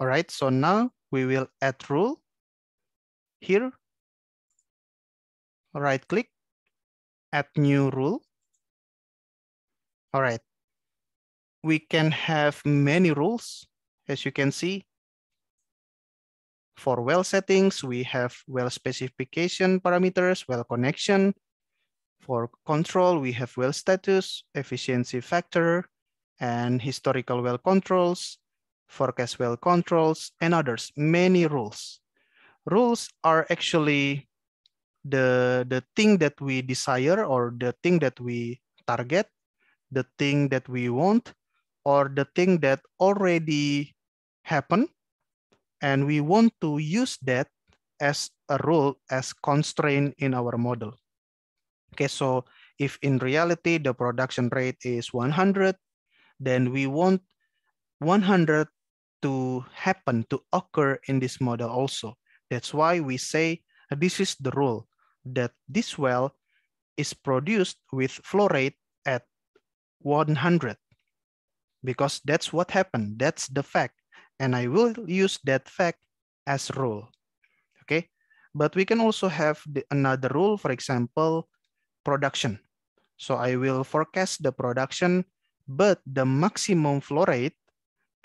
All right, so now we will add rule here. Right click, add new rule. All right, we can have many rules, as you can see. For well settings, we have well specification parameters, well connection. For control, we have well status, efficiency factor, and historical well controls, forecast well controls, and others, many rules. Rules are actually the, the thing that we desire or the thing that we target, the thing that we want, or the thing that already happened, and we want to use that as a rule, as constraint in our model. Okay, so if in reality the production rate is 100, then we want 100 to happen, to occur in this model also. That's why we say this is the rule that this well is produced with flow rate at 100 because that's what happened. That's the fact. And I will use that fact as rule. Okay. But we can also have the, another rule, for example, production. So I will forecast the production, but the maximum flow rate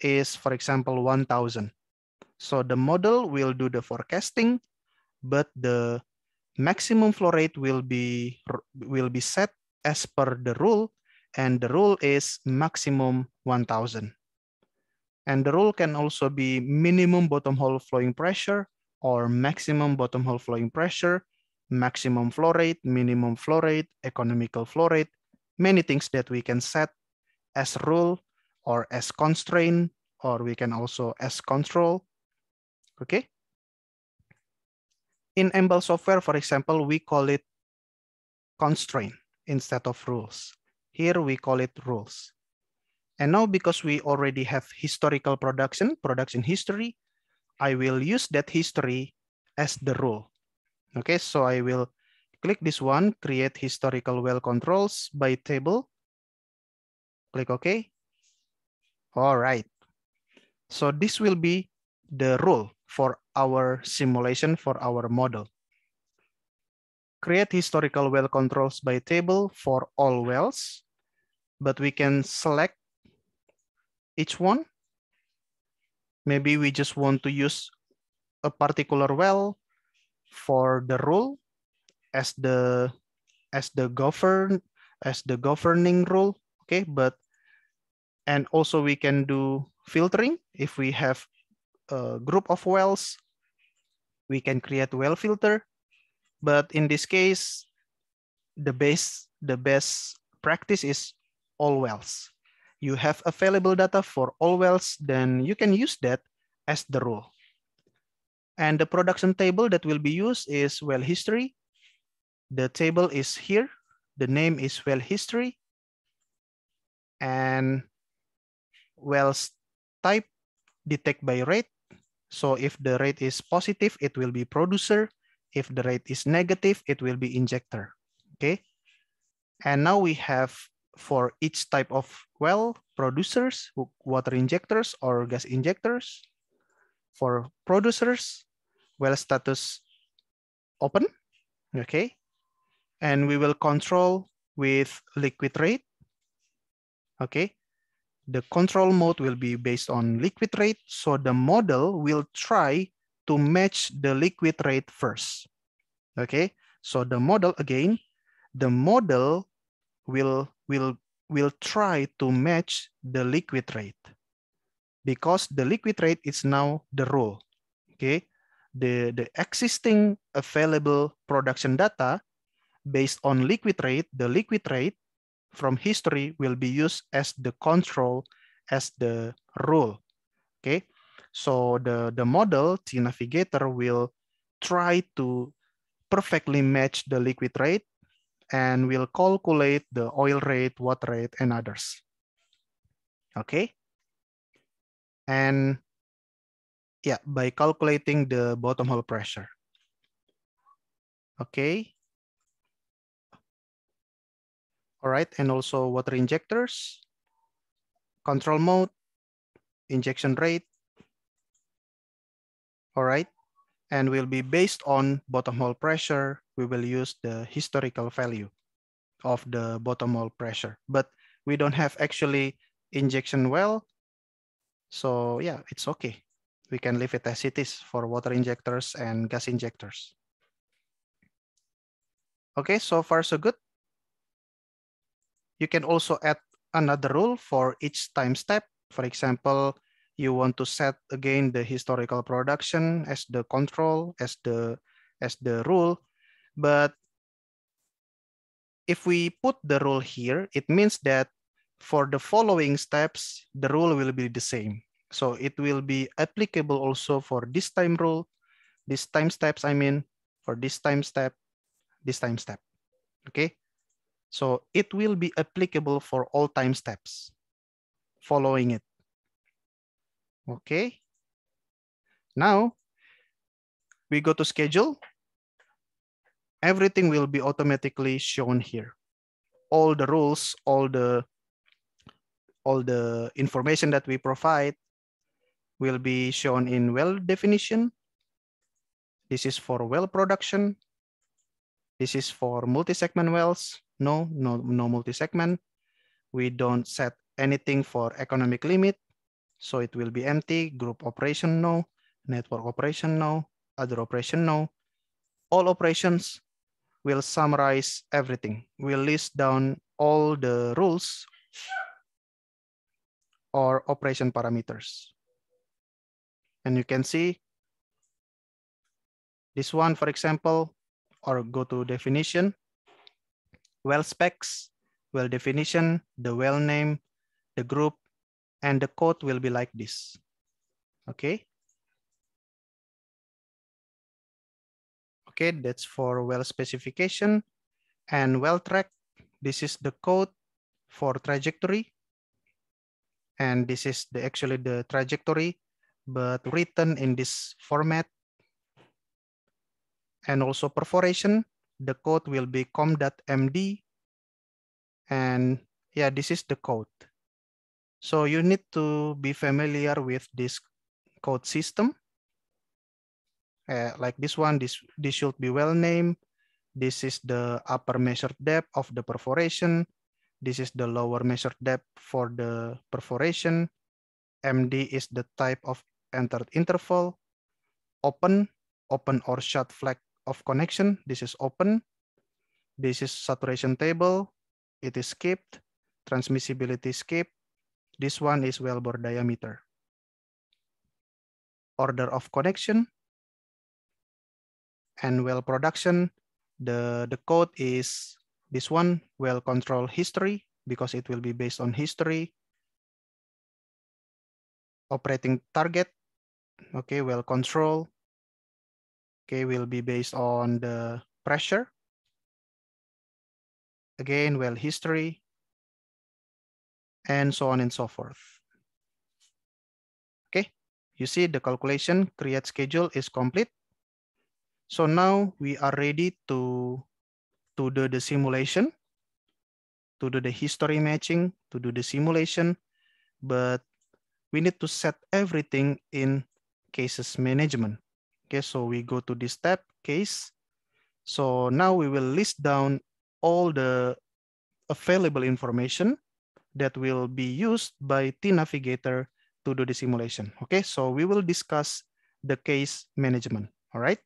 is, for example, 1,000. So the model will do the forecasting, but the maximum flow rate will be, will be set as per the rule, and the rule is maximum 1,000. And the rule can also be minimum bottom hole flowing pressure or maximum bottom hole flowing pressure, maximum flow rate, minimum flow rate, economical flow rate, many things that we can set as rule or as constraint, or we can also as control, okay? In Emble software, for example, we call it constraint instead of rules. Here we call it rules. And now because we already have historical production, production history, I will use that history as the rule. Okay, so I will click this one, create historical well controls by table, click OK. All right. So this will be the rule for our simulation for our model. Create historical well controls by table for all wells, but we can select each one. Maybe we just want to use a particular well for the rule as the as the govern as the governing rule okay but and also we can do filtering. If we have a group of wells, we can create well filter. But in this case, the base, the best practice is all wells. You have available data for all wells, then you can use that as the rule. And the production table that will be used is well history. The table is here. The name is well history. And Wells type detect by rate. So if the rate is positive, it will be producer. If the rate is negative, it will be injector. Okay. And now we have for each type of well, producers, water injectors or gas injectors. For producers, well status open, okay? And we will control with liquid rate, okay? the control mode will be based on liquid rate. So the model will try to match the liquid rate first. Okay, so the model again, the model will, will, will try to match the liquid rate because the liquid rate is now the rule. Okay, the, the existing available production data based on liquid rate, the liquid rate from history will be used as the control, as the rule, okay? So the, the model, T Navigator, will try to perfectly match the liquid rate and will calculate the oil rate, water rate, and others, okay? And yeah, by calculating the bottom hole pressure. Okay, All right, and also water injectors, control mode, injection rate. All right, and will be based on bottom hole pressure. We will use the historical value of the bottom hole pressure, but we don't have actually injection well. So yeah, it's okay. We can leave it as it is for water injectors and gas injectors. Okay, so far so good. You can also add another rule for each time step. For example, you want to set again the historical production as the control, as the, as the rule. But if we put the rule here, it means that for the following steps, the rule will be the same. So it will be applicable also for this time rule, this time steps, I mean, for this time step, this time step, okay? So it will be applicable for all time steps following it. Okay. Now we go to schedule. Everything will be automatically shown here. All the rules, all the all the information that we provide will be shown in well definition. This is for well production. This is for multi-segment wells. No, no, no multi-segment. We don't set anything for economic limit. So it will be empty, group operation, no, network operation, no, other operation, no. All operations will summarize everything. We'll list down all the rules or operation parameters. And you can see this one, for example, or go to definition well specs, well definition, the well name, the group, and the code will be like this. Okay. Okay, that's for well specification and well track. This is the code for trajectory. And this is the actually the trajectory, but written in this format. And also perforation, the code will be com.md. And yeah, this is the code. So you need to be familiar with this code system. Uh, like this one, this, this should be well named. This is the upper measured depth of the perforation. This is the lower measured depth for the perforation. MD is the type of entered interval. Open, open or shut flag of connection. This is open. This is saturation table. It is skipped. Transmissibility skipped. This one is wellbore diameter. Order of connection and well production. The, the code is this one, well control history, because it will be based on history. Operating target, okay, well control, okay, will be based on the pressure. Again, well history, and so on and so forth. Okay, you see the calculation create schedule is complete. So now we are ready to, to do the simulation, to do the history matching, to do the simulation, but we need to set everything in cases management. Okay, so we go to this tab case. So now we will list down all the available information that will be used by T-Navigator to do the simulation. Okay, so we will discuss the case management, all right?